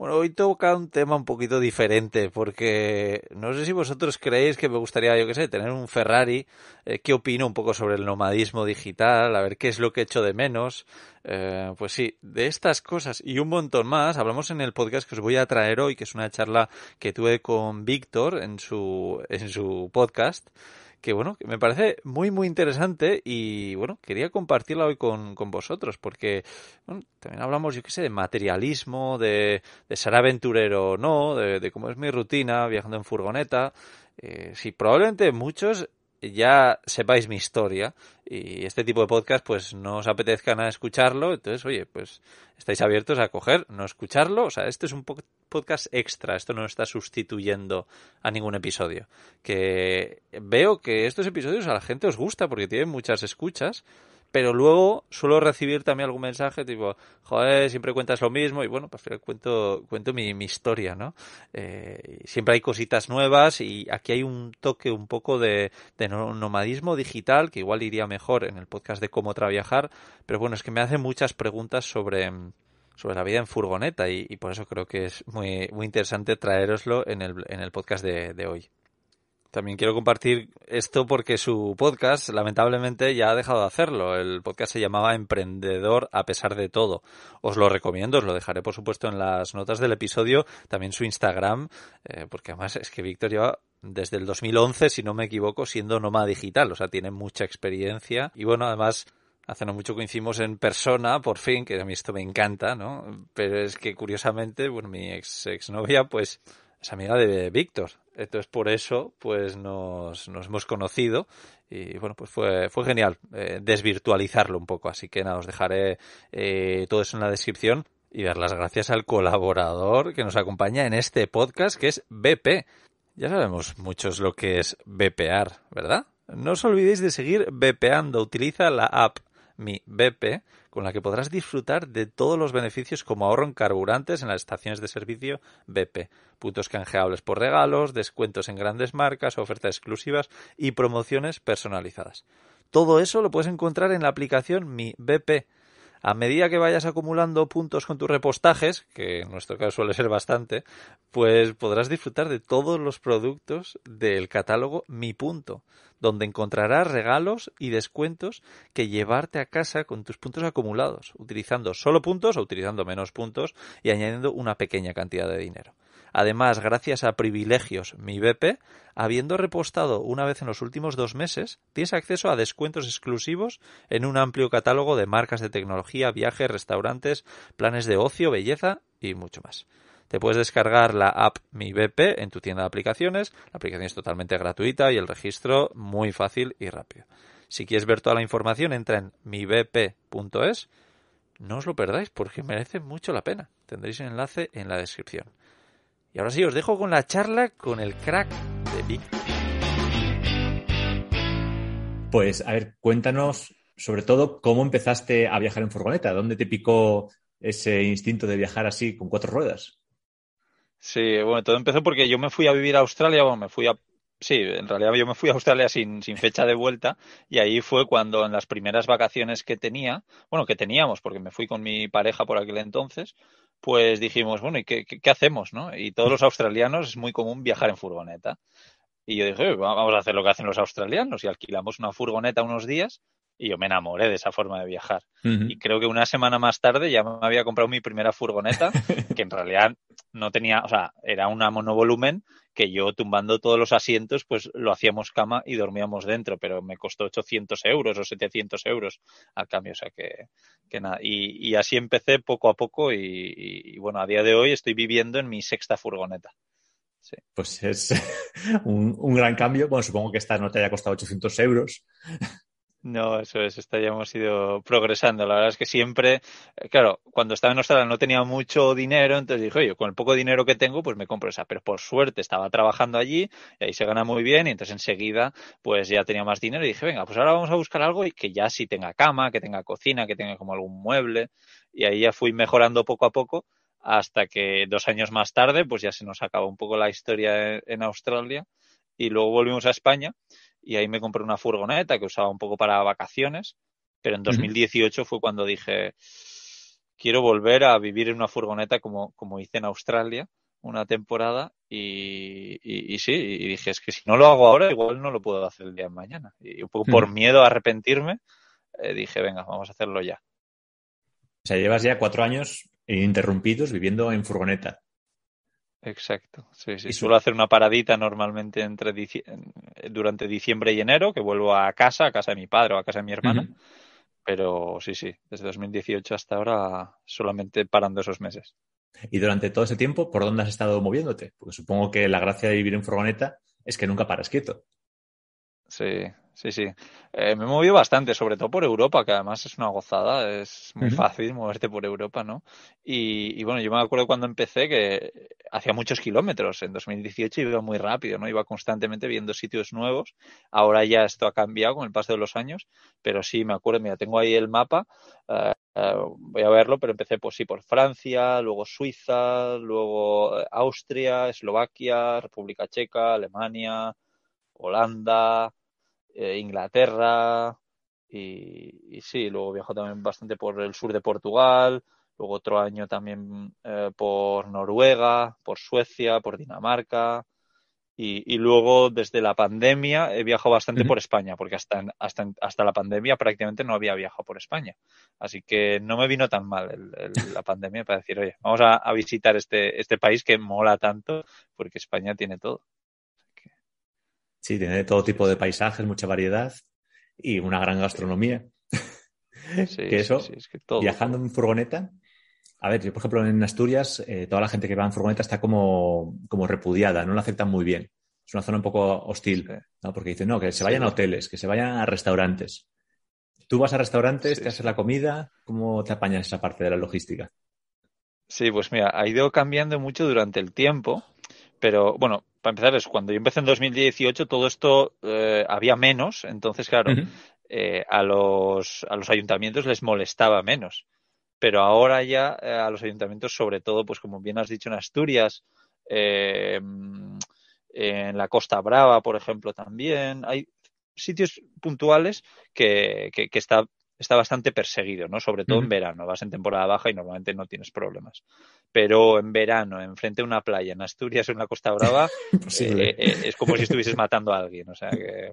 Bueno, hoy toca un tema un poquito diferente, porque no sé si vosotros creéis que me gustaría, yo qué sé, tener un Ferrari. Eh, ¿Qué opino un poco sobre el nomadismo digital? A ver qué es lo que echo de menos. Eh, pues sí, de estas cosas y un montón más hablamos en el podcast que os voy a traer hoy, que es una charla que tuve con Víctor en su, en su podcast que bueno, que me parece muy, muy interesante y bueno, quería compartirla hoy con, vosotros porque bueno, también hablamos, yo qué sé, de materialismo, de, ser aventurero o no, de, cómo es mi rutina viajando en furgoneta. Eh, sí, probablemente muchos ya sepáis mi historia y este tipo de podcast pues no os apetezca nada escucharlo, entonces oye, pues estáis abiertos a coger, no escucharlo, o sea, este es un podcast extra, esto no está sustituyendo a ningún episodio. Que veo que estos episodios a la gente os gusta porque tienen muchas escuchas pero luego suelo recibir también algún mensaje tipo, joder, siempre cuentas lo mismo y bueno, pues cuento, cuento mi, historia, ¿no? Eh, siempre hay cositas nuevas y aquí hay un toque un poco de, nomadismo digital que igual iría mejor en el podcast de cómo traviajar, pero bueno, es que me hacen muchas preguntas sobre sobre la vida en furgoneta y, por eso creo que es muy, muy interesante traeroslo en el, podcast de hoy. También quiero compartir esto porque su podcast lamentablemente ya ha dejado de hacerlo. El podcast se llamaba Emprendedor a pesar de todo. Os lo recomiendo, os lo dejaré por supuesto en las notas del episodio, también su Instagram, eh, porque además es que Víctor lleva desde el 2011, si no me equivoco, siendo nómada digital, o sea, tiene mucha experiencia y bueno, además hace no mucho coincidimos en persona, por fin, que a mí esto me encanta, ¿no? Pero es que curiosamente, bueno, mi ex exnovia pues es amiga de Víctor, entonces, por eso, pues nos, nos, hemos conocido y bueno, pues fue, genial eh, desvirtualizarlo un poco. Así que nada, os dejaré eh, todo eso en la descripción y dar las gracias al colaborador que nos acompaña en este podcast, que es BP. Ya sabemos muchos lo que es BPAR, ¿verdad? No os olvidéis de seguir BPando. Utiliza la app Mi BP con la que podrás disfrutar de todos los beneficios como ahorro en carburantes en las estaciones de servicio BP, puntos canjeables por regalos, descuentos en grandes marcas, ofertas exclusivas y promociones personalizadas. Todo eso lo puedes encontrar en la aplicación Mi BP a medida que vayas acumulando puntos con tus repostajes, que en nuestro caso suele ser bastante, pues podrás disfrutar de todos los productos del catálogo Mi Punto, donde encontrarás regalos y descuentos que llevarte a casa con tus puntos acumulados, utilizando solo puntos o utilizando menos puntos y añadiendo una pequeña cantidad de dinero. Además, gracias a privilegios Mi BP, habiendo repostado una vez en los últimos dos meses, tienes acceso a descuentos exclusivos en un amplio catálogo de marcas de tecnología, viajes, restaurantes, planes de ocio, belleza y mucho más. Te puedes descargar la app Mi BP en tu tienda de aplicaciones. La aplicación es totalmente gratuita y el registro muy fácil y rápido. Si quieres ver toda la información, entra en mibp.es. No os lo perdáis porque merece mucho la pena. Tendréis el enlace en la descripción. Y ahora sí, os dejo con la charla con el crack de Vic. Pues, a ver, cuéntanos sobre todo cómo empezaste a viajar en furgoneta, dónde te picó ese instinto de viajar así con cuatro ruedas. Sí, bueno, todo empezó porque yo me fui a vivir a Australia, bueno, me fui a, Sí, en realidad yo me fui a Australia sin, fecha de vuelta y ahí fue cuando en las primeras vacaciones que tenía, bueno, que teníamos, porque me fui con mi pareja por aquel entonces, pues dijimos, bueno, ¿y qué, hacemos? ¿no? Y todos los australianos es muy común viajar en furgoneta. Y yo dije, vamos a hacer lo que hacen los australianos y alquilamos una furgoneta unos días y yo me enamoré de esa forma de viajar. Y creo que una semana más tarde ya me había comprado mi primera furgoneta, que en realidad no tenía, o sea, era una monovolumen, que yo tumbando todos los asientos, pues lo hacíamos cama y dormíamos dentro, pero me costó 800 euros o 700 euros al cambio, o sea que, nada. Y, así empecé poco a poco y, bueno, a día de hoy estoy viviendo en mi sexta furgoneta. Sí. Pues es un, gran cambio. Bueno, supongo que esta no te haya costado 800 euros. No, eso es, está, ya hemos ido progresando. La verdad es que siempre, eh, claro, cuando estaba en Australia no tenía mucho dinero, entonces dije, oye, con el poco dinero que tengo, pues me compro esa. Pero por suerte estaba trabajando allí, y ahí se gana muy bien, y entonces enseguida, pues ya tenía más dinero y dije, venga, pues ahora vamos a buscar algo y que ya sí tenga cama, que tenga cocina, que tenga como algún mueble. Y ahí ya fui mejorando poco a poco hasta que dos años más tarde, pues ya se nos acabó un poco la historia eh, en Australia y luego volvimos a España y ahí me compré una furgoneta que usaba un poco para vacaciones, pero en 2018 fue cuando dije, quiero volver a vivir en una furgoneta como, como hice en Australia una temporada y, y, sí, y dije, es que si no lo hago ahora, igual no lo puedo hacer el día de mañana. Y un poco por miedo a arrepentirme, eh, dije, venga, vamos a hacerlo ya. O sea, llevas ya cuatro años interrumpidos viviendo en furgoneta. Exacto, sí, sí. Y suelo hacer una paradita normalmente entre durante diciembre y enero, que vuelvo a casa, a casa de mi padre o a casa de mi hermana. Pero sí, sí, desde 2018 hasta ahora solamente parando esos meses. Y durante todo ese tiempo, ¿por dónde has estado moviéndote? Porque supongo que la gracia de vivir en furgoneta es que nunca paras quieto. Sí, sí, sí. Eh, me he movido bastante, sobre todo por Europa, que además es una gozada, es muy fácil moverte por Europa, ¿no? Y, y, bueno, yo me acuerdo cuando empecé que hacía muchos kilómetros, en 2018 iba muy rápido, ¿no? Iba constantemente viendo sitios nuevos, ahora ya esto ha cambiado con el paso de los años, pero sí, me acuerdo, mira, tengo ahí el mapa, eh, eh, voy a verlo, pero empecé pues sí por Francia, luego Suiza, luego Austria, Eslovaquia, República Checa, Alemania, Holanda, eh, Inglaterra y, sí, luego viajo también bastante por el sur de Portugal, luego otro año también eh, por Noruega, por Suecia, por Dinamarca. Y, luego, desde la pandemia, he viajado bastante por España, porque hasta, hasta, hasta la pandemia prácticamente no había viajado por España. Así que no me vino tan mal la pandemia para decir, oye, vamos a, a visitar este, este país que mola tanto, porque España tiene todo. Sí, tiene todo tipo de paisajes, mucha variedad y una gran gastronomía. Sí, eso, es todo, viajando en furgoneta, a ver, yo por ejemplo en Asturias, eh, toda la gente que va en furgoneta está como, como repudiada, no la aceptan muy bien. Es una zona un poco hostil, ¿no? porque dicen, no, que se vayan a hoteles, que se vayan a restaurantes. Tú vas a restaurantes, te haces la comida, ¿cómo te apañas esa parte de la logística? Sí, pues mira, ha ido cambiando mucho durante el tiempo, pero bueno, para empezar, es cuando yo empecé en 2018, todo esto eh, había menos, entonces, claro, eh, a, los, a los ayuntamientos les molestaba menos. Pero ahora ya eh, a los ayuntamientos, sobre todo, pues como bien has dicho, en Asturias, em, en la Costa Brava, por ejemplo, también, hay sitios puntuales que, que, que está está bastante perseguido, ¿no? Sobre todo en verano. Vas en temporada baja y normalmente no tienes problemas. Pero en verano, enfrente de una playa, en Asturias o en la Costa Brava, eh, eh, es como si estuvieses matando a alguien. O sea que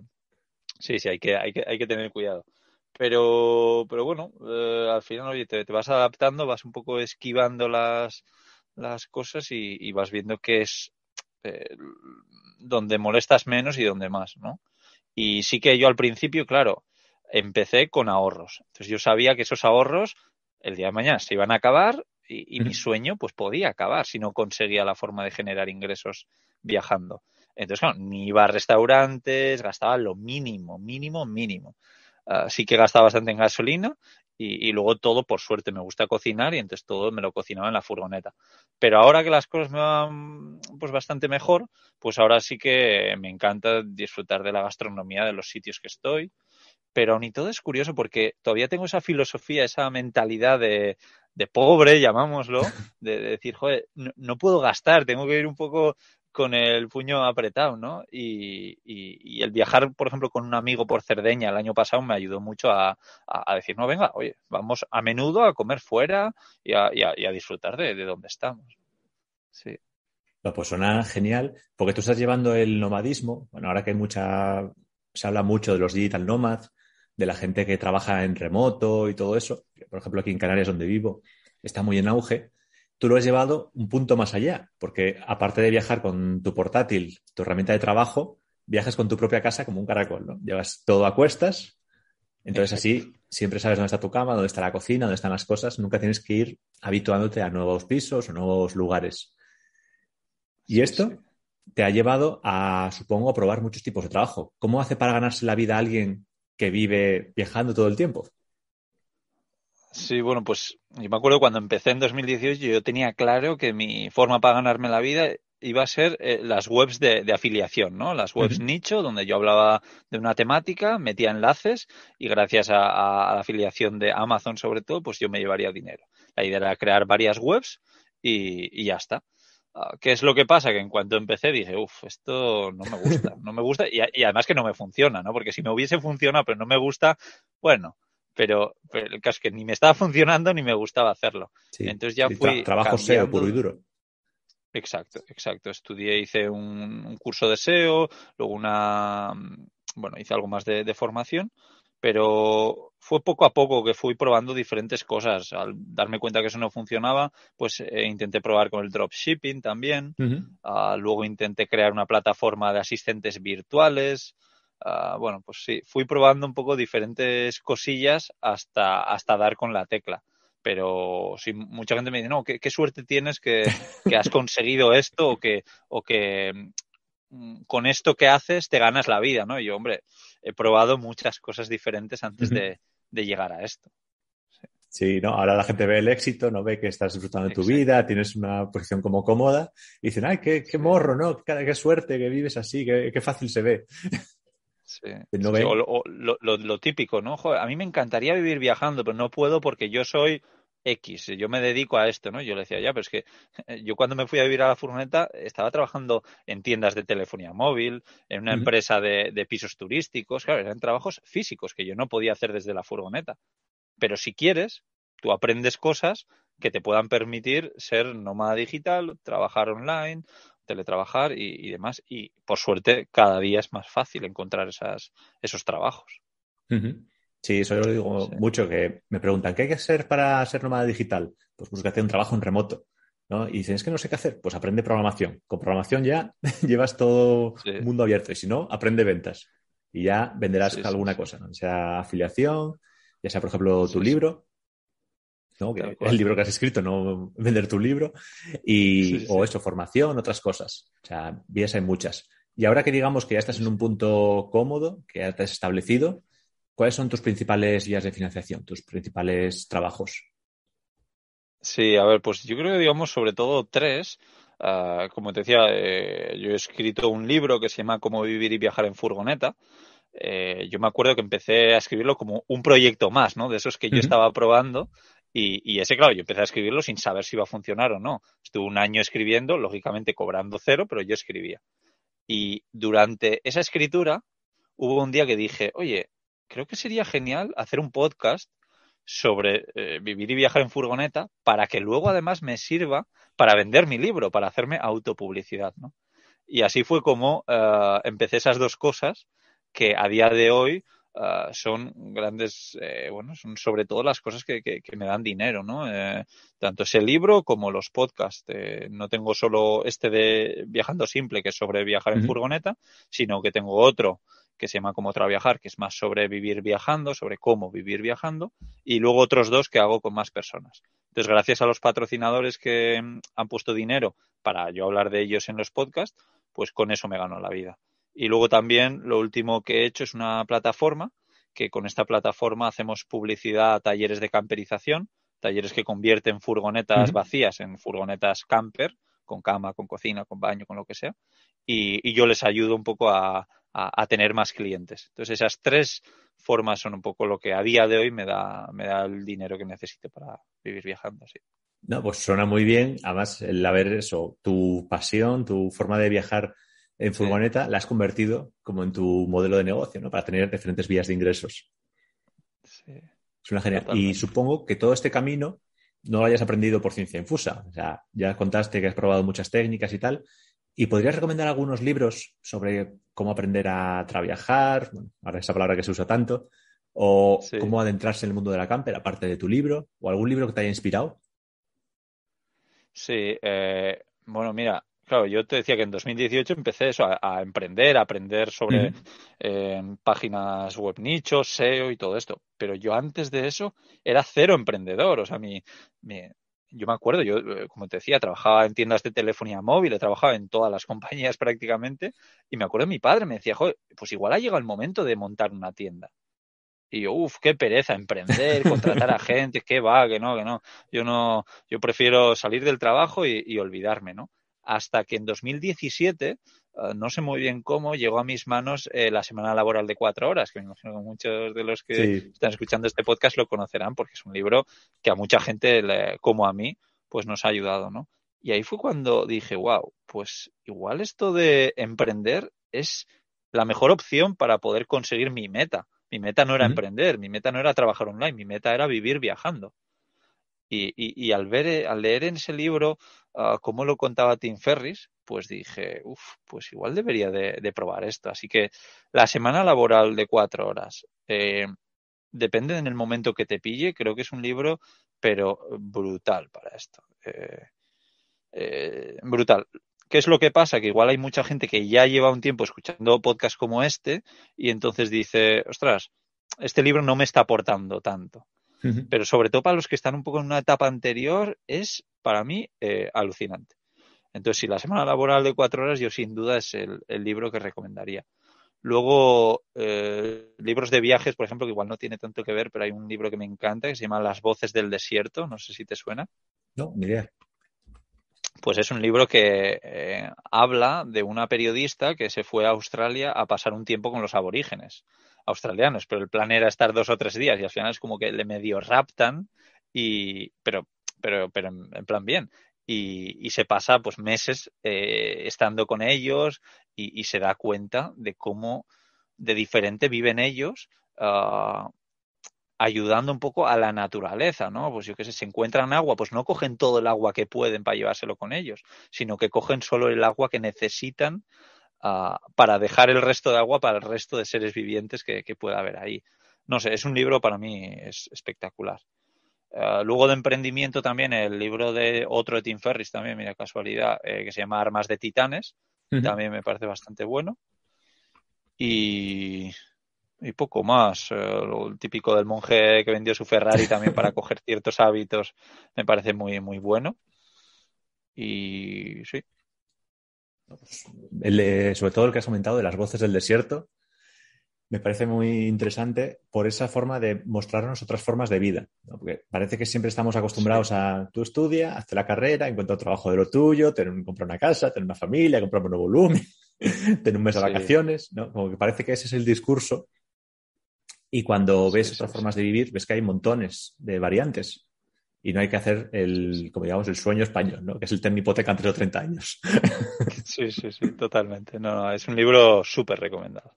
sí, sí, hay que, hay que, tener cuidado. Pero, pero bueno, eh, al final, oye, te, vas adaptando, vas un poco esquivando las, las cosas y, y vas viendo que es donde molestas menos y donde más, ¿no? Y sí que yo al principio, claro, empecé con ahorros. Entonces yo sabía que esos ahorros el día de mañana se iban a acabar y, mi sueño pues podía acabar si no conseguía la forma de generar ingresos viajando. Entonces, claro, ni iba a restaurantes, gastaba lo mínimo, mínimo, mínimo. Así ah, sí que gastaba bastante en gasolina y, y, luego todo, por suerte, me gusta cocinar y entonces todo me lo cocinaba en la furgoneta. Pero ahora que las cosas me van pues bastante mejor, pues ahora sí que me encanta disfrutar de la gastronomía de los sitios que estoy, pero aún y todo es curioso porque todavía tengo esa filosofía, esa mentalidad de, pobre, llamámoslo, de, decir, joder, no, puedo gastar, tengo que ir un poco con el puño apretado, ¿no? Y, el viajar, por ejemplo, con un amigo por Cerdeña el año pasado me ayudó mucho a, decir, no, venga, oye, vamos a menudo a comer fuera y a, a disfrutar de, de donde estamos. Sí. pues suena genial, porque tú estás llevando el nomadismo. Bueno, ahora que hay mucha. Se habla mucho de los digital nomads, de la gente que trabaja en remoto y todo eso, por ejemplo aquí en Canarias donde vivo, está muy en auge, tú lo has llevado un punto más allá, porque aparte de viajar con tu portátil, tu herramienta de trabajo, viajas con tu propia casa como un caracol, ¿no? Llevas todo a cuestas, entonces así siempre sabes dónde está tu cama, dónde está la cocina, dónde están las cosas, nunca tienes que ir habituándote a nuevos pisos o nuevos lugares. Y esto te ha llevado a, supongo, a probar muchos tipos de trabajo. ¿Cómo hace para ganarse la vida alguien que vive viajando todo el tiempo. Sí, bueno, pues yo me acuerdo cuando empecé en 2018 yo tenía claro que mi forma para ganarme la vida iba a ser eh, las webs de, afiliación, ¿no? Las webs nicho, donde yo hablaba de una temática, metía enlaces y gracias a, la afiliación de Amazon sobre todo, pues yo me llevaría dinero. La idea era crear varias webs y, y ya está. Ah, ¿Qué es lo que pasa? Que en cuanto empecé dije, uff, esto no me gusta, no me gusta, y, además que no me funciona, ¿no? Porque si me hubiese funcionado, pero no me gusta, bueno, pero, el caso es que ni me estaba funcionando ni me gustaba hacerlo. Entonces ya fui. trabajo SEO puro y duro. Exacto, exacto. Estudié, hice un, curso de SEO, luego una. Mm, bueno, hice algo más de formación pero fue poco a poco que fui probando diferentes cosas. Al darme cuenta que eso no funcionaba, pues eh, intenté probar con el dropshipping también. Ah, luego intenté crear una plataforma de asistentes virtuales. Ah, bueno, pues sí, fui probando un poco diferentes cosillas hasta, hasta dar con la tecla. Pero sí, mucha gente me dice, no, qué, suerte tienes que, has conseguido esto o que, o que mm, con esto que haces te ganas la vida, ¿no? Y yo, hombre, he probado muchas cosas diferentes antes de, llegar a esto. Sí, no, ahora la gente ve el éxito, no ve que estás disfrutando de tu vida, tienes una posición como cómoda y dicen, ay, qué, morro, ¿no? Qué, suerte que vives así, qué, fácil se ve. Sí. lo, típico, ¿no? a mí me encantaría vivir viajando, pero no puedo porque yo soy X, yo me dedico a esto, ¿no? Yo le decía, ya, pero es que eh, yo cuando me fui a vivir a la furgoneta estaba trabajando en tiendas de telefonía móvil, en una empresa de, pisos turísticos, claro, eran trabajos físicos que yo no podía hacer desde la furgoneta. Pero si quieres, tú aprendes cosas que te puedan permitir ser nómada digital, trabajar online, teletrabajar y, demás. Y por suerte, cada día es más fácil encontrar esos trabajos. Sí, eso yo lo digo mucho, que me preguntan, ¿qué hay que hacer para ser nomada digital? Pues hacer un trabajo en remoto. ¿no? Y dicen, es que no sé qué hacer, pues aprende programación. Con programación ya llevas todo el mundo abierto y si no, aprende ventas y ya venderás alguna cosa, ¿no? sea afiliación, ya sea, por ejemplo, tu libro, el libro que has escrito, no vender tu libro, y, o eso, formación, otras cosas. O sea, vías hay muchas. Y ahora que digamos que ya estás en un punto cómodo, que ya te has establecido, ¿Cuáles son tus principales vías de financiación, tus principales trabajos? Sí, a ver, pues yo creo que digamos sobre todo tres. Ah, como te decía, eh, yo he escrito un libro que se llama Cómo vivir y viajar en furgoneta. Eh, yo me acuerdo que empecé a escribirlo como un proyecto más, ¿no? De esos que yo estaba probando. y, ese, claro, yo empecé a escribirlo sin saber si iba a funcionar o no. Estuve un año escribiendo, lógicamente cobrando cero, pero yo escribía. Y durante esa escritura hubo un día que dije, oye, creo que sería genial hacer un podcast sobre eh, vivir y viajar en furgoneta para que luego además me sirva para vender mi libro, para hacerme autopublicidad, ¿no? Y así fue como eh, empecé esas dos cosas que a día de hoy eh, son grandes, bueno, son sobre todo las cosas que, me dan dinero, ¿no? tanto ese libro como los podcasts. no tengo solo este de Viajando Simple, que es sobre viajar en furgoneta, sino que tengo otro que se llama Como otra viajar, que es más sobre vivir viajando, sobre cómo vivir viajando, y luego otros dos que hago con más personas. Entonces, gracias a los patrocinadores que mm, han puesto dinero para yo hablar de ellos en los podcasts, pues con eso me gano la vida. Y luego también lo último que he hecho es una plataforma, que con esta plataforma hacemos publicidad a talleres de camperización, talleres que convierten furgonetas vacías en furgonetas camper, con cama, con cocina, con baño, con lo que sea. y yo les ayudo un poco a, a, tener más clientes. Entonces, esas tres formas son un poco lo que a día de hoy me da, me da el dinero que necesito para vivir viajando. No, pues suena muy bien. Además, el haber eso, tu pasión, tu forma de viajar en furgoneta, la has convertido como en tu modelo de negocio, ¿no? Para tener diferentes vías de ingresos. Sí. Suena genial. Y supongo que todo este camino no lo hayas aprendido por ciencia infusa. O sea, ya contaste que has probado muchas técnicas y tal, ¿Y podrías recomendar algunos libros sobre cómo aprender a trabajar, Bueno, ahora esa palabra que se usa tanto. ¿O cómo adentrarse en el mundo de la camper, aparte de tu libro? ¿O algún libro que te haya inspirado? Sí, eh, bueno, mira, Claro, yo te decía que en 2018 empecé eso, a, emprender, a aprender sobre eh, páginas web nichos, SEO y todo esto. Pero yo antes de eso era cero emprendedor. O sea, mi, yo me acuerdo, yo, eh, como te decía, trabajaba en tiendas de telefonía móvil, he trabajado en todas las compañías prácticamente, y me acuerdo mi padre me decía, Joder, pues igual ha llegado el momento de montar una tienda. Y yo, uff, qué pereza emprender, contratar a gente, qué va, que no, que no. Yo no, yo prefiero salir del trabajo y, y olvidarme, ¿no? Hasta que en 2017 eh, no sé muy bien cómo llegó a mis manos eh, la semana laboral de cuatro horas, que me imagino que muchos de los que están escuchando este podcast lo conocerán, porque es un libro que a mucha gente, como a mí, pues nos ha ayudado, ¿no? Y ahí fue cuando dije, wow, pues igual esto de emprender es la mejor opción para poder conseguir mi meta. Mi meta no era emprender, mi meta no era trabajar online, mi meta era vivir viajando. Y, y al ver, eh, al leer en ese libro Ah, como lo contaba Tim Ferris, pues dije, uff, pues igual debería de, probar esto. Así que la semana laboral de cuatro horas, eh, depende en el momento que te pille, creo que es un libro, pero brutal para esto. Eh, eh, brutal. ¿Qué es lo que pasa? Que igual hay mucha gente que ya lleva un tiempo escuchando podcasts como este y entonces dice, ostras, este libro no me está aportando tanto. Pero sobre todo para los que están un poco en una etapa anterior, es para mí eh, alucinante. Entonces, si la semana laboral de cuatro horas, yo sin duda es el, libro que recomendaría. Luego, eh, libros de viajes, por ejemplo, que igual no tiene tanto que ver, pero hay un libro que me encanta que se llama Las voces del desierto. No sé si te suena. No, ni idea. Pues es un libro que eh, habla de una periodista que se fue a Australia a pasar un tiempo con los aborígenes australianos, pero el plan era estar dos o tres días y al final es como que le medio raptan y pero pero, pero en, plan bien. Y, se pasa pues meses eh, estando con ellos y, se da cuenta de cómo de diferente viven ellos ah, ayudando un poco a la naturaleza, ¿no? Pues yo sé, se encuentran agua, pues no cogen todo el agua que pueden para llevárselo con ellos, sino que cogen solo el agua que necesitan ah, para dejar el resto de agua para el resto de seres vivientes que, que pueda haber ahí. No sé, es un libro para mí es espectacular. Ah, luego de emprendimiento también el libro de otro de Tim Ferris también, mira casualidad, eh, que se llama Armas de Titanes, también me parece bastante bueno. Y, y poco más, el eh, típico del monje que vendió su Ferrari también para coger ciertos hábitos, me parece muy, muy bueno. Y sí. Eh, sobre todo el que has comentado de las voces del desierto, me parece muy interesante por esa forma de mostrarnos otras formas de vida. Porque parece que siempre estamos acostumbrados a tú estudia, hazte la carrera, encuentra trabajo de lo tuyo, tener, compra una casa, tener una familia, comprar un volumen, tener un mes de vacaciones, ¿no? Como que parece que ese es el discurso. Y cuando ves otras formas de vivir, ves que hay montones de variantes. Y no hay que hacer el, como digamos, el sueño español, ¿no? Que es el tema hipoteca antes de 30 años. sí, sí, sí, totalmente. No, es un libro súper recomendado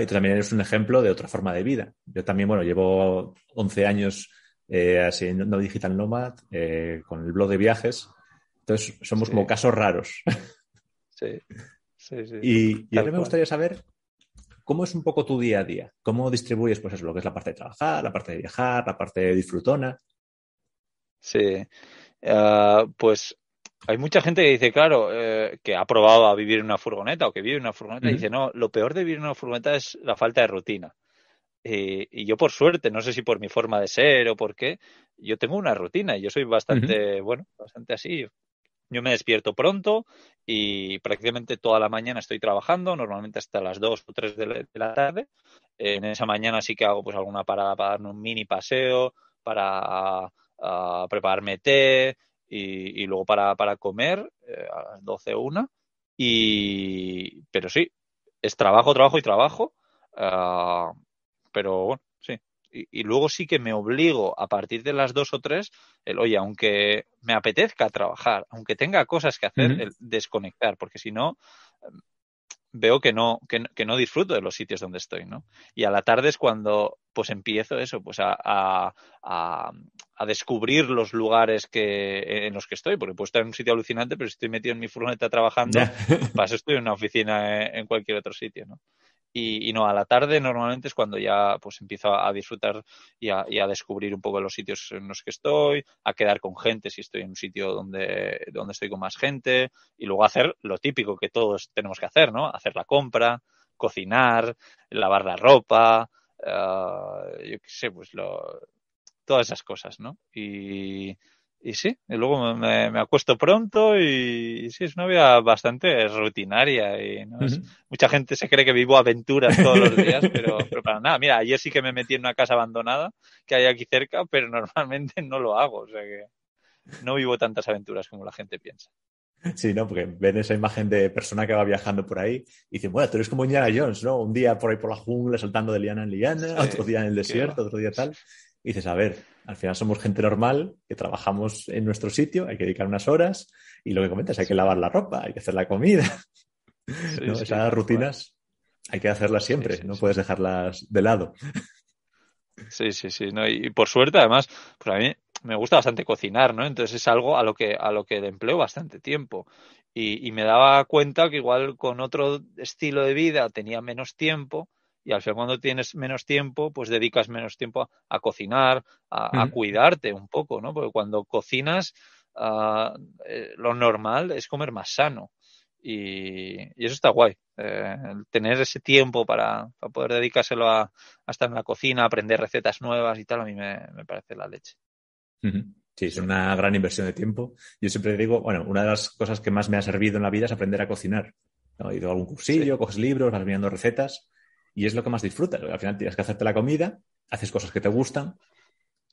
y también eres un ejemplo de otra forma de vida. Yo también, bueno, llevo 11 años haciendo eh, digital nomad, eh, con el blog de viajes. Entonces, somos como casos raros. Sí, sí, sí. Y, a mí me gustaría saber cómo es un poco tu día a día. ¿Cómo distribuyes, pues eso, lo que es la parte de trabajar, la parte de viajar, la parte disfrutona? Sí, ah, pues hay mucha gente que dice, claro, eh, que ha probado a vivir en una furgoneta o que vive en una furgoneta y dice, no, lo peor de vivir en una furgoneta es la falta de rutina. Eh, y yo por suerte, no sé si por mi forma de ser o por qué, yo tengo una rutina y yo soy bastante, bueno, bastante así. Yo me despierto pronto y prácticamente toda la mañana estoy trabajando, normalmente hasta las 2 o 3 de la tarde. Eh, en esa mañana sí que hago pues alguna parada para darme un mini paseo, para ah, prepararme té, y, luego para, comer doce eh, a las o una Y, pero sí, es trabajo, trabajo y trabajo. Ah, pero bueno, sí. Y, luego sí que me obligo a partir de las dos o tres, el, oye, aunque me apetezca trabajar, aunque tenga cosas que hacer, desconectar, porque si no, veo que no, que, no disfruto de los sitios donde estoy, ¿no? Y a la tarde es cuando pues empiezo eso, pues a, descubrir los lugares e, en los que estoy, porque puedo estar en un sitio alucinante, pero si estoy metido en mi furgoneta trabajando, paso estoy en una oficina en, eh, en cualquier otro sitio, ¿no? Y, no, a la tarde normalmente es cuando ya pues empiezo a, disfrutar y a, a, descubrir un poco los sitios en los que estoy, a quedar con gente si estoy en un sitio donde, donde estoy con más gente y luego hacer lo típico que todos tenemos que hacer, ¿no? Hacer la compra, cocinar, lavar la ropa, eh, yo qué sé, pues lo, todas esas cosas, ¿no? Y, y sí, y luego me, me acuesto pronto y, sí, es una vida bastante rutinaria y mucha gente se cree que vivo aventuras todos los días, pero, para nada. Mira, ayer sí que me metí en una casa abandonada que hay aquí cerca, pero normalmente no lo hago, o sea que no vivo tantas aventuras como la gente piensa. Sí, ¿no? Porque ven esa imagen de persona que va viajando por ahí y dicen, bueno, tú eres como Indiana Jones, ¿no? Un día por ahí por la jungla saltando de liana en liana, otro día en el desierto, otro día tal. Y dices, a ver, al final somos gente normal que trabajamos en nuestro sitio, hay que dedicar unas horas y lo que comentas, hay que lavar la ropa, hay que hacer la comida. Esas rutinas hay que hacerlas siempre, no puedes dejarlas de lado. Sí, sí, sí. ¿no? Y, por suerte, además, pues a mí me gusta bastante cocinar, ¿no? Entonces es algo a lo que, a lo que empleo bastante tiempo. Y, y me daba cuenta que igual con otro estilo de vida tenía menos tiempo, y al final cuando tienes menos tiempo, pues dedicas menos tiempo a, cocinar, a, cuidarte un poco, ¿no? Porque cuando cocinas, ah, eh, lo normal es comer más sano. Y, eso está guay, eh, tener ese tiempo para, poder dedicárselo a, estar en la cocina, aprender recetas nuevas y tal, a mí me, parece la leche. Sí, es una gran inversión de tiempo. Yo siempre digo, bueno, una de las cosas que más me ha servido en la vida es aprender a cocinar. He ido a algún cursillo, coges libros, vas mirando recetas y es lo que más disfrutas. Al final tienes que hacerte la comida, haces cosas que te gustan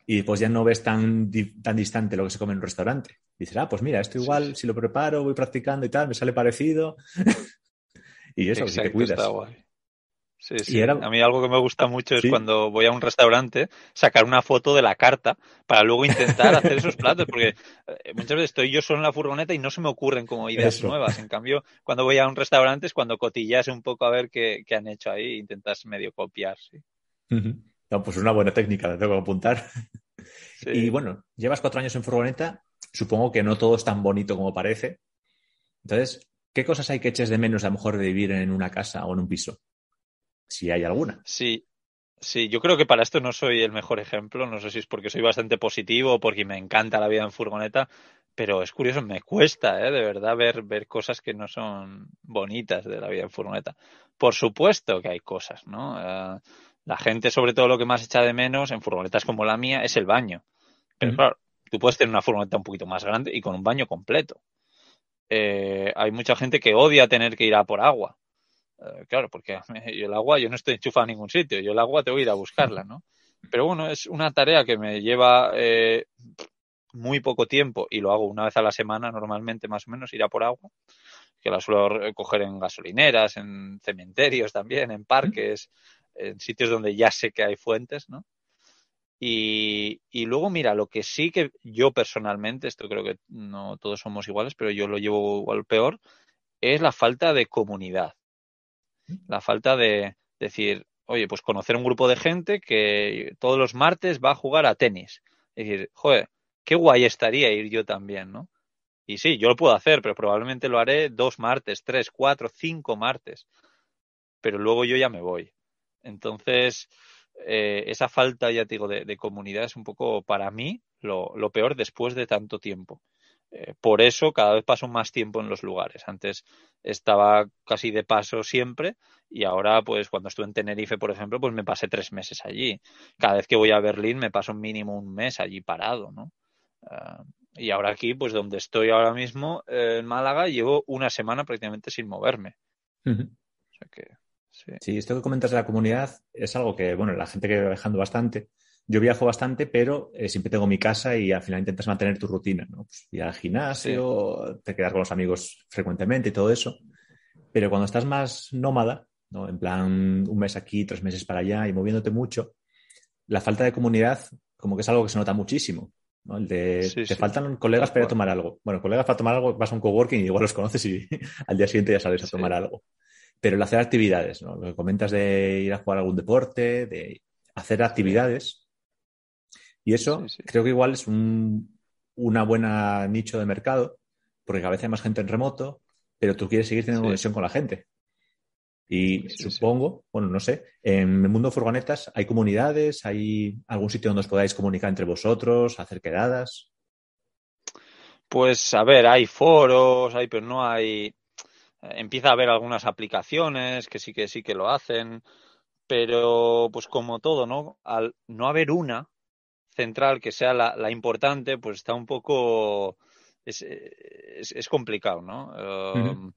y pues ya no ves tan, tan distante lo que se come en un restaurante. Dices, ah, pues mira, esto igual, si lo preparo, voy practicando y tal, me sale parecido. y eso, Exacto, si te cuidas. Sí, sí. A mí algo que me gusta mucho es cuando voy a un restaurante sacar una foto de la carta para luego intentar hacer esos platos, porque eh, muchas veces estoy yo solo en la furgoneta y no se me ocurren como ideas nuevas. En cambio, cuando voy a un restaurante es cuando cotillas un poco a ver qué, han hecho ahí e intentas medio copiar. ¿sí? No, pues una buena técnica, la tengo que apuntar. Y bueno, llevas cuatro años en furgoneta, supongo que no todo es tan bonito como parece. Entonces, ¿qué cosas hay que eches de menos a lo mejor de vivir en una casa o en un piso? si hay alguna. Sí, Sí, yo creo que para esto no soy el mejor ejemplo. No sé si es porque soy bastante positivo o porque me encanta la vida en furgoneta, pero es curioso, me cuesta, ¿eh? de verdad, ver, ver cosas que no son bonitas de la vida en furgoneta. Por supuesto que hay cosas, ¿no? Ah, la gente, sobre todo, lo que más echa de menos en furgonetas como la mía es el baño. Pero claro, tú puedes tener una furgoneta un poquito más grande y con un baño completo. Eh, hay mucha gente que odia tener que ir a por agua. Eh, claro, porque yo el agua, yo no estoy enchufado a ningún sitio, yo el agua tengo que ir a buscarla, ¿no? Pero bueno, es una tarea que me lleva eh, muy poco tiempo y lo hago una vez a la semana normalmente, más o menos, ir a por agua, que la suelo recoger en gasolineras, en cementerios también, en parques, en sitios donde ya sé que hay fuentes, ¿no? Y, y, luego, mira, lo que sí que yo personalmente, esto creo que no todos somos iguales, pero yo lo llevo igual peor, es la falta de comunidad la falta de decir, oye, pues conocer un grupo de gente que todos los martes va a jugar a tenis. Es decir, joder, qué guay estaría ir yo también, ¿no? Y sí, yo lo puedo hacer, pero probablemente lo haré dos martes, tres, cuatro, cinco martes. Pero luego yo ya me voy. Entonces, eh, esa falta, ya te digo, de, comunidad es un poco, para mí, lo, peor después de tanto tiempo. Eh, por eso cada vez paso más tiempo en los lugares. Antes estaba casi de paso siempre y ahora, pues cuando estuve en Tenerife, por ejemplo, pues me pasé tres meses allí. Cada vez que voy a Berlín me paso mínimo un mes allí parado, ¿no? Ah, y ahora aquí, pues donde estoy ahora mismo, eh, en Málaga, llevo una semana prácticamente sin moverme. sí. esto que comentas de la comunidad es algo que, bueno, la gente que va dejando bastante, yo viajo bastante, pero eh, siempre tengo mi casa y al final intentas mantener tu rutina, ¿no? Pues, ir al gimnasio, te quedas con los amigos frecuentemente y todo eso. Pero cuando estás más nómada, ¿no? En plan, un mes aquí, tres meses para allá y moviéndote mucho, la falta de comunidad como que es algo que se nota muchísimo. te faltan colegas para ir a tomar algo. Bueno, colegas para tomar algo, vas a un coworking y igual los conoces y al día siguiente ya sales a tomar algo. Pero el hacer actividades, ¿no? Lo que comentas de ir a jugar algún deporte, de hacer actividades, y eso creo que igual es un una buena nicho de mercado, porque a veces hay más gente en remoto, pero tú quieres seguir teniendo conexión con la gente. Y supongo, bueno, no sé, en el mundo de furgonetas hay comunidades, hay algún sitio donde os podáis comunicar entre vosotros, hacer quedadas. Pues a ver, hay foros, hay, pero no hay. Empieza a haber algunas aplicaciones que sí que sí que lo hacen, pero pues como todo, ¿no? Al no haber una, central que sea la, importante, pues está un poco. Es, complicado, ¿no? Em,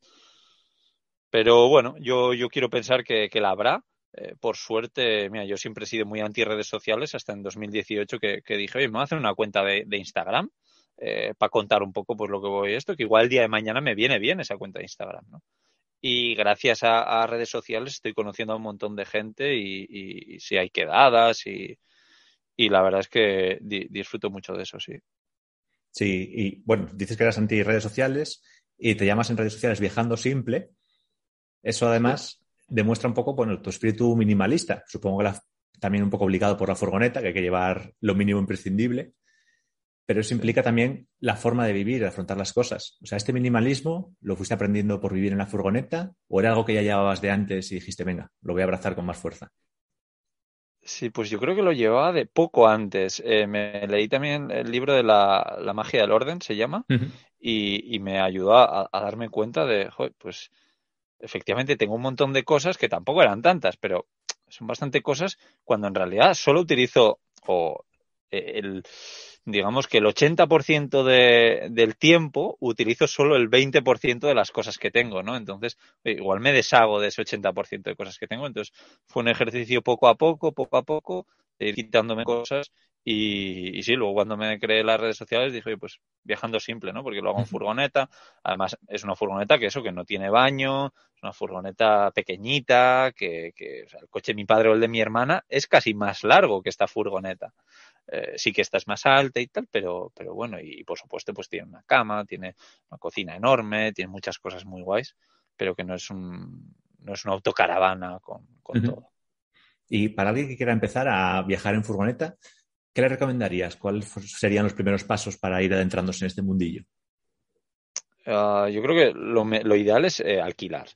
pero bueno, yo, yo quiero pensar que, la habrá. Eh, por suerte, mira, yo siempre he sido muy anti redes sociales hasta en 2018 que, dije, oye, me voy a hacer una cuenta de, Instagram eh, para contar un poco pues lo que voy a esto, que igual el día de mañana me viene bien esa cuenta de Instagram, ¿no? Y gracias a, redes sociales estoy conociendo a un montón de gente y si hay quedadas y, y la verdad es que disfruto mucho de eso, sí. Sí, y bueno, dices que eras anti redes sociales y te llamas en redes sociales viajando simple. Eso además demuestra un poco bueno, tu espíritu minimalista. Supongo que también un poco obligado por la furgoneta, que hay que llevar lo mínimo imprescindible. Pero eso implica también la forma de vivir, de afrontar las cosas. O sea, ¿este minimalismo lo fuiste aprendiendo por vivir en la furgoneta o era algo que ya llevabas de antes y dijiste, venga, lo voy a abrazar con más fuerza? Sí, pues yo creo que lo llevaba de poco antes. Eh, me leí también el libro de la, la magia del orden, se llama, y, y, me ayudó a, darme cuenta de, joder, pues efectivamente tengo un montón de cosas que tampoco eran tantas, pero son bastante cosas cuando en realidad solo utilizo o eh, el, digamos que el 80% de, del tiempo utilizo solo el 20% de las cosas que tengo, ¿no? Entonces, eh, igual me deshago de ese 80% de cosas que tengo. Entonces, fue un ejercicio poco a poco, poco a poco, eh, quitándome cosas. Y, sí, luego cuando me creé las redes sociales dije, pues viajando simple, ¿no? Porque lo hago en furgoneta. Además, es una furgoneta que eso, que no tiene baño, es una furgoneta pequeñita, que, que el coche de mi padre o el de mi hermana es casi más largo que esta furgoneta. Eh, sí que esta es más alta y tal, pero, bueno, y por supuesto pues tiene una cama, tiene una cocina enorme, tiene muchas cosas muy guays, pero que no es, un, no es una autocaravana con, todo. Y para alguien que quiera empezar a viajar en furgoneta, ¿qué le recomendarías? ¿Cuáles serían los primeros pasos para ir adentrándose en este mundillo? Ah, yo creo que lo, ideal es eh, alquilar.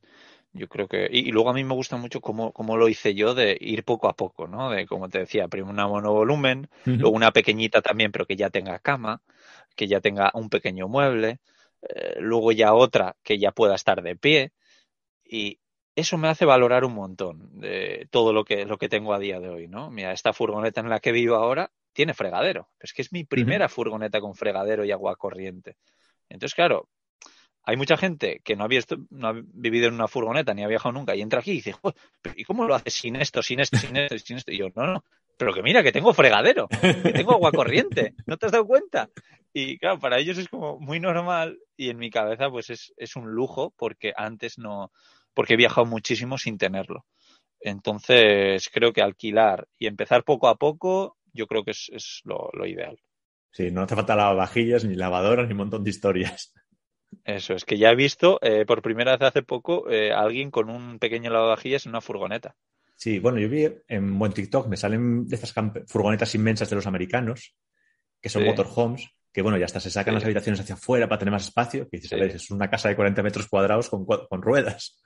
Yo creo que. Y, luego a mí me gusta mucho cómo, cómo, lo hice yo de ir poco a poco, ¿no? De, como te decía, primero una monovolumen, luego una pequeñita también, pero que ya tenga cama, que ya tenga un pequeño mueble, eh, luego ya otra que ya pueda estar de pie. Y eso me hace valorar un montón de todo lo que, lo que tengo a día de hoy, ¿no? Mira, esta furgoneta en la que vivo ahora tiene fregadero. Es que es mi primera furgoneta con fregadero y agua corriente. Entonces, claro, hay mucha gente que no ha, vivido en una furgoneta ni ha viajado nunca y entra aquí y dice, ¿y cómo lo haces sin esto, sin esto, sin esto, sin esto? Y yo, no, no, pero que mira, que tengo fregadero, que tengo agua corriente, ¿no te has dado cuenta? Y claro, para ellos es como muy normal y en mi cabeza pues es, un lujo porque antes no, porque he viajado muchísimo sin tenerlo. Entonces creo que alquilar y empezar poco a poco yo creo que es, lo, lo ideal. Sí, no hace falta lavavajillas, ni lavadoras, ni un montón de historias. Eso es, que ya he visto eh, por primera vez hace poco eh, alguien con un pequeño lavavajillas en una furgoneta. Sí, bueno, yo vi en buen TikTok, me salen de estas furgonetas inmensas de los americanos, que son motorhomes, que bueno, ya hasta se sacan las habitaciones hacia afuera para tener más espacio, que dices, es una casa de 40 metros cuadrados con, con ruedas.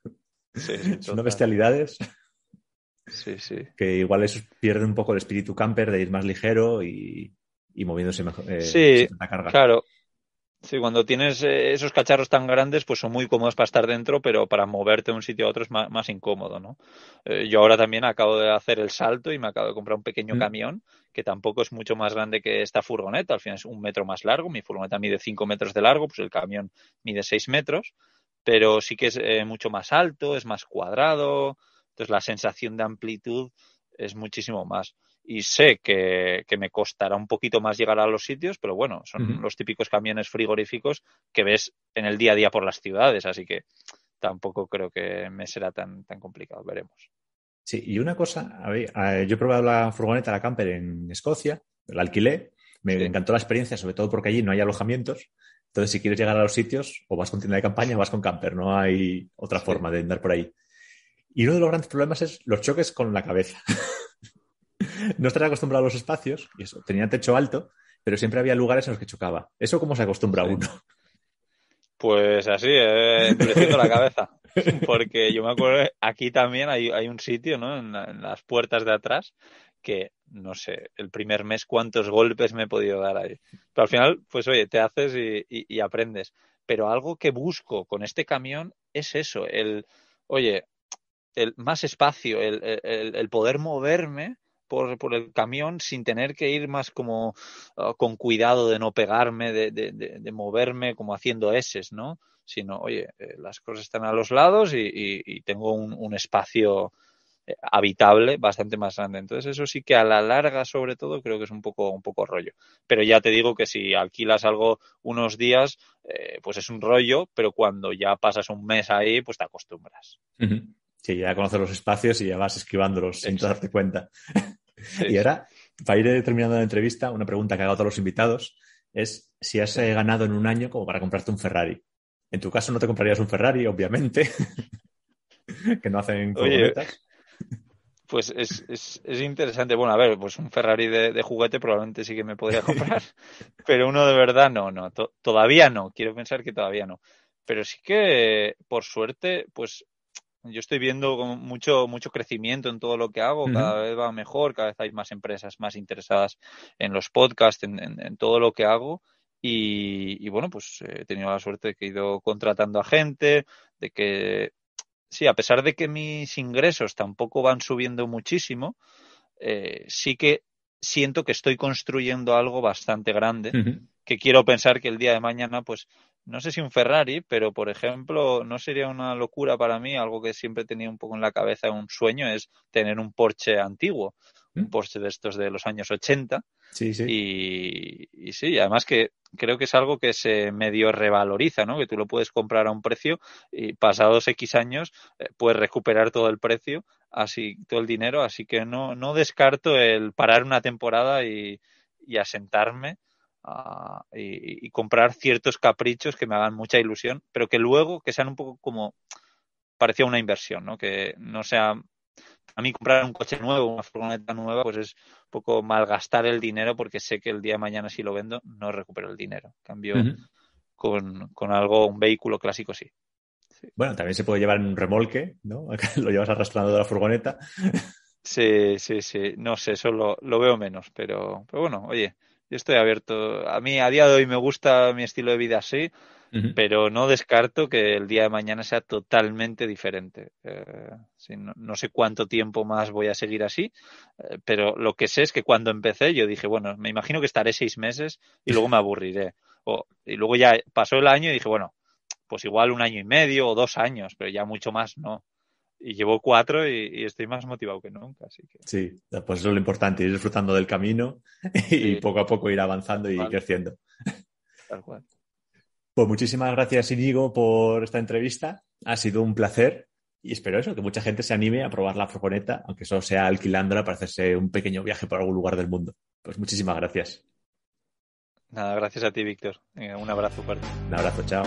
son bestialidades. Sí, sí. Que igual eso pierde un poco el espíritu camper de ir más ligero y, moviéndose mejor. Eh, sí, carga. claro. Sí, cuando tienes eh, esos cacharros tan grandes, pues son muy cómodos para estar dentro, pero para moverte de un sitio a otro es más, incómodo, ¿no? Eh, yo ahora también acabo de hacer el salto y me acabo de comprar un pequeño mm. camión que tampoco es mucho más grande que esta furgoneta, al final es un metro más largo, mi furgoneta mide 5 metros de largo, pues el camión mide 6 metros, pero sí que es eh, mucho más alto, es más cuadrado, entonces la sensación de amplitud es muchísimo más y sé que, me costará un poquito más llegar a los sitios, pero bueno, son los típicos camiones frigoríficos que ves en el día a día por las ciudades, así que tampoco creo que me será tan, complicado, veremos. Sí, y una cosa, yo he probado la furgoneta, la camper en Escocia, la alquilé, me encantó la experiencia, sobre todo porque allí no hay alojamientos, entonces si quieres llegar a los sitios, o vas con tienda de campaña o vas con camper, no hay otra forma de andar por ahí. Y uno de los grandes problemas es los choques con la cabeza no estar acostumbrado a los espacios, y eso, tenía techo alto, pero siempre había lugares en los que chocaba. ¿Eso cómo se acostumbra uno? Pues así, eh, la cabeza. Porque yo me acuerdo, aquí también hay, un sitio, ¿no? En, las puertas de atrás, que no sé, el primer mes cuántos golpes me he podido dar ahí. Pero al final, pues oye, te haces y, aprendes. Pero algo que busco con este camión es eso, el, oye, el más espacio, el, el poder moverme por, por el camión sin tener que ir más como ah, con cuidado de no pegarme, de, de, de, moverme como haciendo S, ¿no? Sino, oye, eh, las cosas están a los lados y, y, tengo un, un espacio eh, habitable bastante más grande. Entonces, eso sí que a la larga, sobre todo, creo que es un poco, un poco rollo. Pero ya te digo que si alquilas algo unos días, eh, pues es un rollo, pero cuando ya pasas un mes ahí, pues te acostumbras. Sí, ya conoces los espacios y ya vas esquivándolos sin darte cuenta. Y ahora, para ir terminando la entrevista, una pregunta que hago a todos los invitados es si has eh, ganado en un año como para comprarte un Ferrari. En tu caso no te comprarías un Ferrari, obviamente, que no hacen cometas. Pues es, es, interesante. Bueno, a ver, pues un Ferrari de, juguete probablemente sí que me podría comprar, pero uno de verdad no, no, todavía no. Quiero pensar que todavía no. Pero sí que, por suerte, pues yo estoy viendo mucho, mucho crecimiento en todo lo que hago, cada vez va mejor, cada vez hay más empresas más interesadas en los podcasts, en, en, todo lo que hago. Y, bueno, pues eh, he tenido la suerte de que he ido contratando a gente, de que, sí, a pesar de que mis ingresos tampoco van subiendo muchísimo, eh, sí que siento que estoy construyendo algo bastante grande, que quiero pensar que el día de mañana, pues no sé si un Ferrari, pero por ejemplo, no sería una locura para mí, algo que siempre tenía un poco en la cabeza, un sueño, es tener un Porsche antiguo, un ¿Mm? Porsche de estos de los años 80. Sí, sí. Y, sí, además que creo que es algo que se medio revaloriza, ¿no? Que tú lo puedes comprar a un precio y pasados X años eh, puedes recuperar todo el precio, así todo el dinero, así que no, no descarto el parar una temporada y, y asentarme y, comprar ciertos caprichos que me hagan mucha ilusión, pero que luego que sean un poco como parecía una inversión, ¿no? Que no sea a mí comprar un coche nuevo, una furgoneta nueva, pues es un poco malgastar el dinero porque sé que el día de mañana si lo vendo no recupero el dinero. Cambio con, algo, un vehículo clásico sí. Bueno, también se puede llevar en un remolque, ¿no? lo llevas arrastrando de la furgoneta. Sí, sí, sí. No sé, eso lo, lo veo menos, pero, pero bueno, oye, yo estoy abierto. A mí a día de hoy me gusta mi estilo de vida así, pero no descarto que el día de mañana sea totalmente diferente. Eh, no, sé cuánto tiempo más voy a seguir así, eh, pero lo que sé es que cuando empecé yo dije, bueno, me imagino que estaré seis meses y luego me aburriré. y luego ya pasó el año y dije, bueno, pues igual un año y medio o dos años, pero ya mucho más no y llevo cuatro y, estoy más motivado que nunca. Así que... Sí, pues eso es lo importante, ir disfrutando del camino y poco a poco ir avanzando y creciendo. Tal cual. Pues muchísimas gracias, Inigo, por esta entrevista. Ha sido un placer y espero eso, que mucha gente se anime a probar la furgoneta, aunque solo sea alquilándola para hacerse un pequeño viaje por algún lugar del mundo. Pues muchísimas gracias. Nada, gracias a ti, Víctor. Eh, un abrazo fuerte. Un abrazo, chao.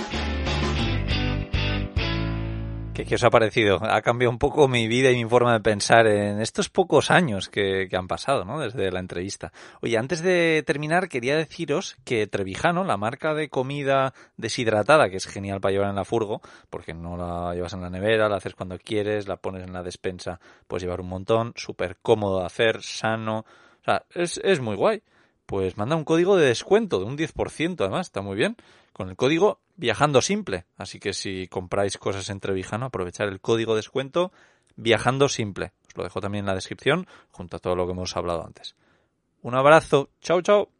¿Qué, os ha parecido? Ha cambiado un poco mi vida y mi forma de pensar en estos pocos años que, han pasado, ¿no? Desde la entrevista. Oye, antes de terminar, quería deciros que Trevijano, la marca de comida deshidratada, que es genial para llevar en la furgo, porque no la llevas en la nevera, la haces cuando quieres, la pones en la despensa, puedes llevar un montón, súper cómodo de hacer, sano. O sea, es, es muy guay. Pues manda un código de descuento de un 10%, además, está muy bien. Con el código Viajando Simple. Así que si compráis cosas en Trevijano, aprovechar el código descuento Viajando Simple. Os lo dejo también en la descripción junto a todo lo que hemos hablado antes. Un abrazo. Chao, chao.